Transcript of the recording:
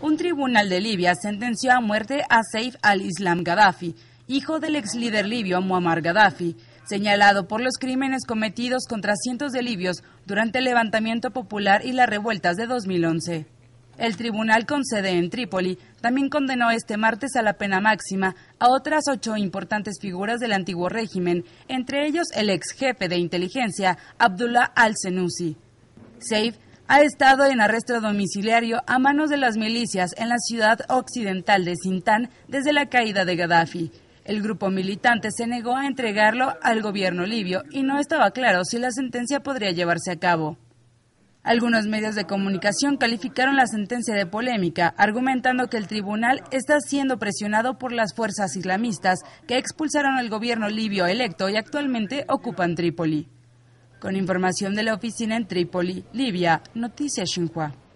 Un tribunal de Libia sentenció a muerte a Saif al-Islam Gaddafi, hijo del ex líder libio Muammar Gaddafi, señalado por los crímenes cometidos contra cientos de libios durante el levantamiento popular y las revueltas de 2011. El tribunal con sede en Trípoli también condenó este martes a la pena máxima a otras ocho importantes figuras del antiguo régimen, entre ellos el ex jefe de inteligencia Abdullah al-Senussi. Saif ha estado en arresto domiciliario a manos de las milicias en la ciudad occidental de Sintán desde la caída de Gaddafi. El grupo militante se negó a entregarlo al gobierno libio y no estaba claro si la sentencia podría llevarse a cabo. Algunos medios de comunicación calificaron la sentencia de polémica, argumentando que el tribunal está siendo presionado por las fuerzas islamistas que expulsaron al gobierno libio electo y actualmente ocupan Trípoli. Con información de la oficina en Trípoli, Libia, Noticias Xinhua.